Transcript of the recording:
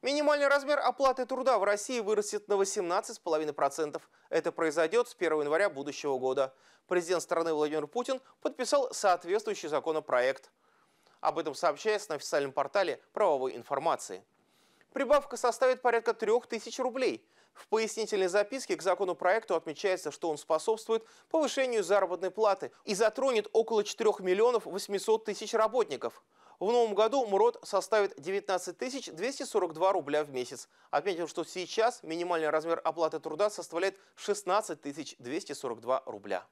Минимальный размер оплаты труда в России вырастет на 18,5%. Это произойдет с 1 января будущего года. Президент страны Владимир Путин подписал соответствующий законопроект. Об этом сообщается на официальном портале правовой информации. Прибавка составит порядка 3000 рублей. В пояснительной записке к законопроекту отмечается, что он способствует повышению заработной платы и затронет около 4 миллионов 800 тысяч работников. В новом году МРОД составит 19 242 рубля в месяц. Отметим, что сейчас минимальный размер оплаты труда составляет 16 242 рубля.